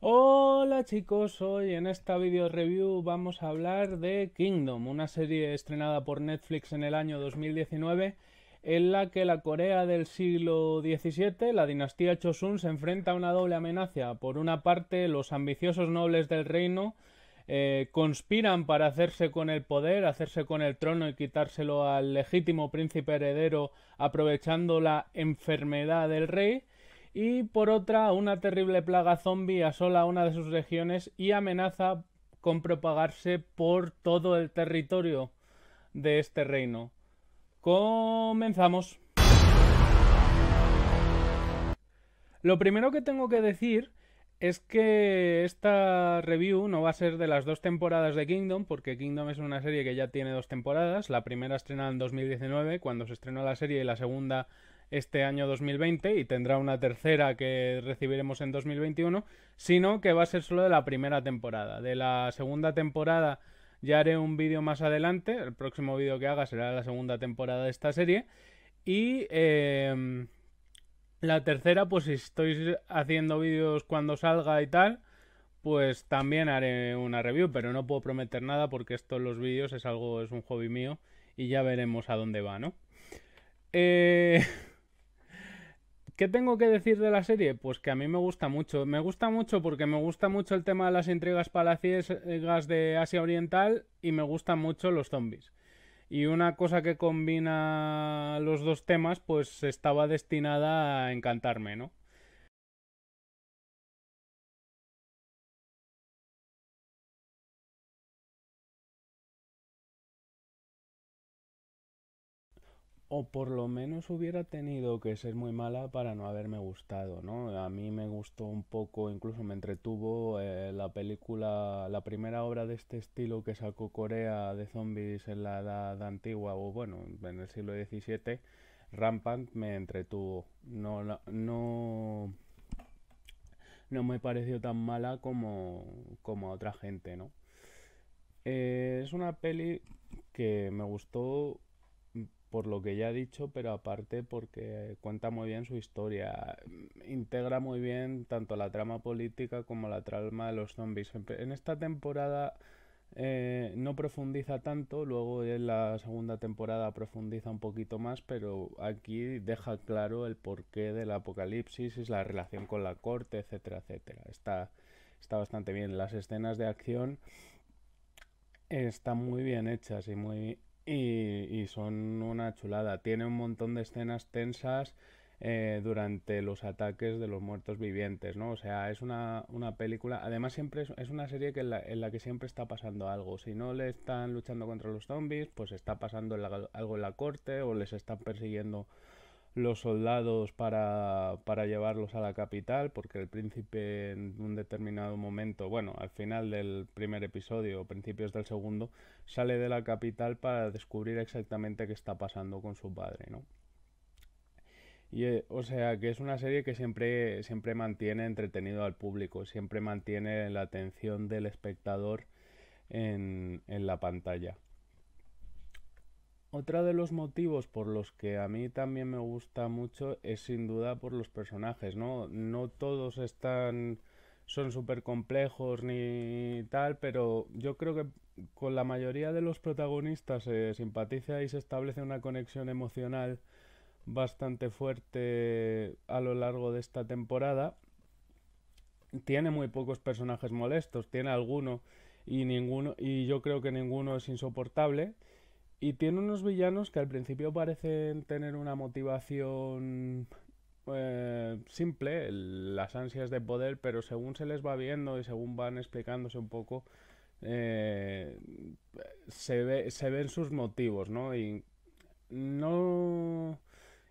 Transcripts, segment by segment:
Hola chicos, hoy en esta video review vamos a hablar de Kingdom, una serie estrenada por Netflix en el año 2019 en la que la Corea del siglo XVII, la dinastía Chosun, se enfrenta a una doble amenaza. Por una parte, los ambiciosos nobles del reino eh, conspiran para hacerse con el poder, hacerse con el trono y quitárselo al legítimo príncipe heredero aprovechando la enfermedad del rey y por otra una terrible plaga zombie asola una de sus regiones y amenaza con propagarse por todo el territorio de este reino. Comenzamos. Lo primero que tengo que decir es que esta review no va a ser de las dos temporadas de Kingdom, porque Kingdom es una serie que ya tiene dos temporadas. La primera estrenada en 2019, cuando se estrenó la serie, y la segunda este año 2020 y tendrá una tercera que recibiremos en 2021, sino que va a ser solo de la primera temporada. De la segunda temporada ya haré un vídeo más adelante, el próximo vídeo que haga será la segunda temporada de esta serie y em, la tercera pues si estoy haciendo vídeos cuando salga y tal pues también haré una review, pero no puedo prometer nada porque esto los vídeos es algo, es un hobby mío y ya veremos a dónde va, ¿no? Eh... ¿Qué tengo que decir de la serie? Pues que a mí me gusta mucho. Me gusta mucho porque me gusta mucho el tema de las intrigas palaciegas de Asia Oriental y me gustan mucho los zombies. Y una cosa que combina los dos temas, pues estaba destinada a encantarme, ¿no? o por lo menos hubiera tenido que ser muy mala para no haberme gustado, ¿no? A mí me gustó un poco, incluso me entretuvo eh, la película, la primera obra de este estilo que sacó Corea de zombies en la edad antigua o bueno, en el siglo XVII, Rampant me entretuvo. No, no, no me pareció tan mala como, como a otra gente, ¿no? Eh, es una peli que me gustó por lo que ya he dicho, pero aparte porque cuenta muy bien su historia, integra muy bien tanto la trama política como la trama de los zombies. En esta temporada eh, no profundiza tanto, luego en la segunda temporada profundiza un poquito más, pero aquí deja claro el porqué del apocalipsis, es la relación con la corte, etcétera, etcétera. Está, está bastante bien. Las escenas de acción están muy bien hechas y muy y, son una chulada. Tiene un montón de escenas tensas eh, durante los ataques de los muertos vivientes, ¿no? O sea, es una, una película. Además, siempre es, una serie que en la, que siempre está pasando algo. Si no le están luchando contra los zombies, pues está pasando algo en la corte o les están persiguiendo los soldados para, llevarlos a la capital, porque el príncipe en un determinado momento, bueno, al final del primer episodio o principios del segundo, sale de la capital para descubrir exactamente qué está pasando con su padre, ¿no? Y, eh, o sea que es una serie que siempre, siempre mantiene entretenido al público, siempre mantiene la atención del espectador en la pantalla. Otra de los motivos por los que a mí también me gusta mucho es sin duda por los personajes, ¿no? No todos están son súper complejos ni tal, pero yo creo que con la mayoría de los protagonistas se simpatiza y se establece una conexión emocional bastante fuerte a lo largo de esta temporada. Tiene muy pocos personajes molestos, tiene alguno y ninguno y yo creo que ninguno es insoportable. Y tiene unos villanos que al principio parecen tener una motivación eh, simple, las ansias de poder, pero según se les va viendo y según van explicándose un poco, eh, se, se ven sus motivos, ¿no? Y no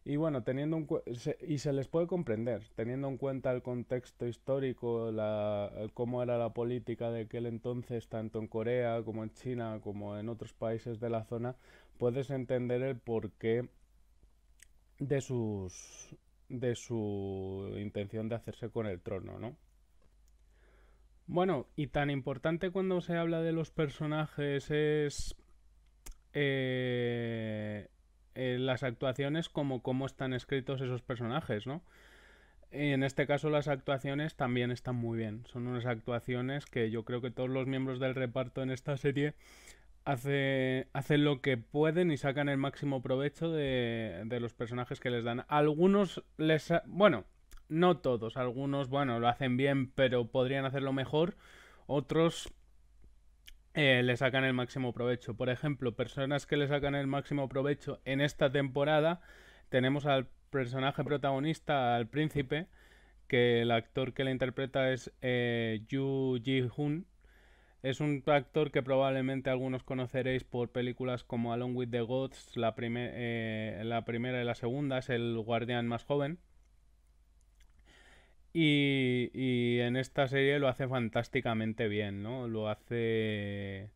y bueno, teniendo un, se, y se les puede comprender, teniendo en cuenta el contexto histórico, la, cómo era la política de aquel entonces, tanto en Corea como en China, como en otros países de la zona, puedes entender el porqué de sus de su intención de hacerse con el trono, ¿no? Bueno, y tan importante cuando se habla de los personajes es eh, eh, las actuaciones como cómo están escritos esos personajes, ¿no? Y en este caso las actuaciones también están muy bien. Son unas actuaciones que yo creo que todos los miembros del reparto en esta serie hacen lo que pueden y sacan el máximo provecho de, los personajes que les dan. Algunos les... Bueno, no todos. Algunos, bueno, lo hacen bien, pero podrían hacerlo mejor. Otros eh, le sacan el máximo provecho. Por ejemplo, personas que le sacan el máximo provecho en esta temporada, tenemos al personaje protagonista, al príncipe, que el actor que le interpreta es eh, Yu Ji-hun. Es un actor que probablemente algunos conoceréis por películas como Along with the Gods, la, eh, la primera y la segunda, es el guardián más joven. Y, en esta serie lo hace fantásticamente bien, ¿no? Lo hace...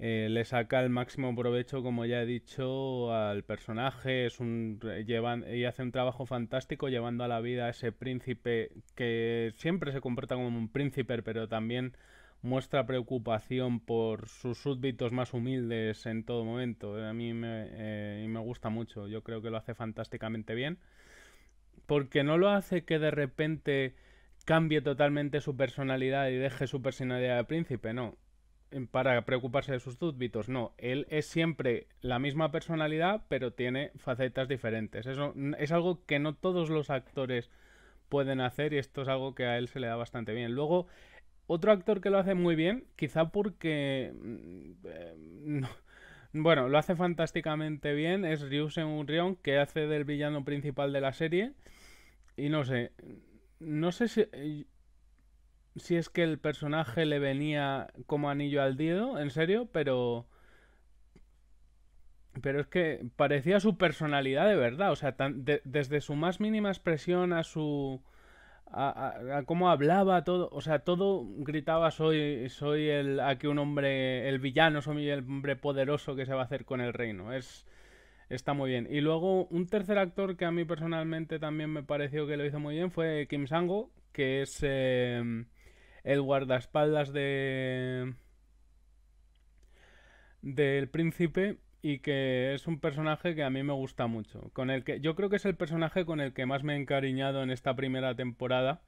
Eh, le saca el máximo provecho, como ya he dicho, al personaje. Es un, y hace un trabajo fantástico llevando a la vida a ese príncipe que siempre se comporta como un príncipe, pero también muestra preocupación por sus súbditos más humildes en todo momento. A mí me, eh, me gusta mucho. Yo creo que lo hace fantásticamente bien porque no lo hace que de repente cambie totalmente su personalidad y deje su personalidad de príncipe, no. Para preocuparse de sus súbditos, no. Él es siempre la misma personalidad, pero tiene facetas diferentes. Eso es algo que no todos los actores pueden hacer y esto es algo que a él se le da bastante bien. Luego, otro actor que lo hace muy bien, quizá porque... Mm, eh, bueno, lo hace fantásticamente bien, es Ryu seung que hace del villano principal de la serie. Y no sé, no sé si, si es que el personaje le venía como anillo al dedo, en serio, pero... Pero es que parecía su personalidad de verdad, o sea, desde su más mínima expresión a su... A, cómo hablaba todo, o sea, todo gritaba soy soy el aquí un hombre el villano, soy el hombre poderoso que se va a hacer con el reino. Es está muy bien. Y luego un tercer actor que a mí personalmente también me pareció que lo hizo muy bien fue Kim Sango, que es eh, el guardaespaldas de del príncipe y que es un personaje que a mí me gusta mucho, con el que yo creo que es el personaje con el que más me he encariñado en esta primera temporada.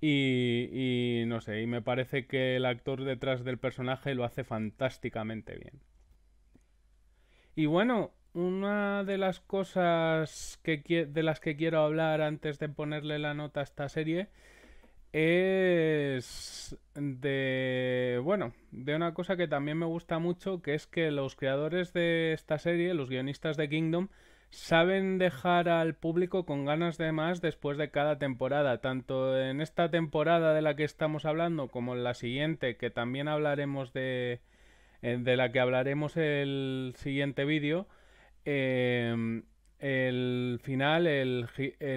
Y, y, no sé, y me parece que el actor detrás del personaje lo hace fantásticamente bien. Y bueno, una de las cosas que de las que quiero hablar antes de ponerle la nota a esta serie es de bueno, de una cosa que también me gusta mucho, que es que los creadores de esta serie, los guionistas de Kingdom, saben dejar al público con ganas de más después de cada temporada, tanto en esta temporada de la que estamos hablando como en la siguiente, que también hablaremos de eh, de la que hablaremos el siguiente vídeo Em, el final, el,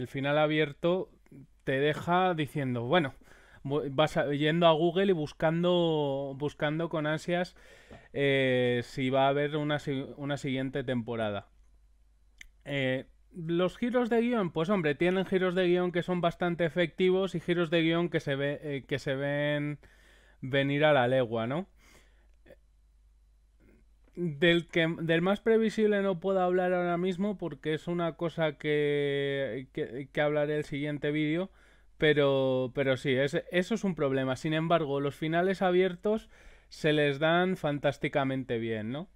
final abierto te deja diciendo, bueno, vas yendo a Google y buscando, buscando con ansias eh, si va a haber una, siguiente temporada. Eh, los giros de guión, pues hombre, tienen giros de guión que son bastante efectivos y giros de guión que se, ve, eh, que se ven venir a la legua, ¿no? Del, que, del más previsible no puedo hablar ahora mismo porque es una cosa que, que, que hablaré el siguiente vídeo, pero, pero sí, eso es un problema. Sin embargo, los finales abiertos se les dan fantásticamente bien, ¿no?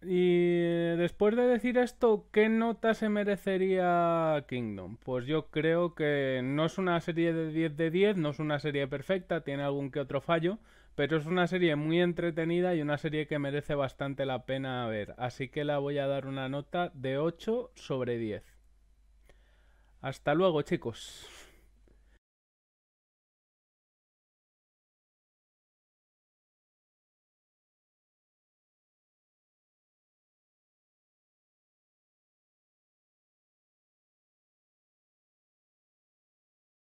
Y después de decir esto, ¿qué nota se merecería Kingdom? Pues yo creo que no es una serie de 10 de 10, no es una serie perfecta, tiene algún que otro fallo, pero es una serie muy entretenida y una serie que merece bastante la pena ver, así que la voy a dar una nota de 8 sobre 10. Hasta luego chicos.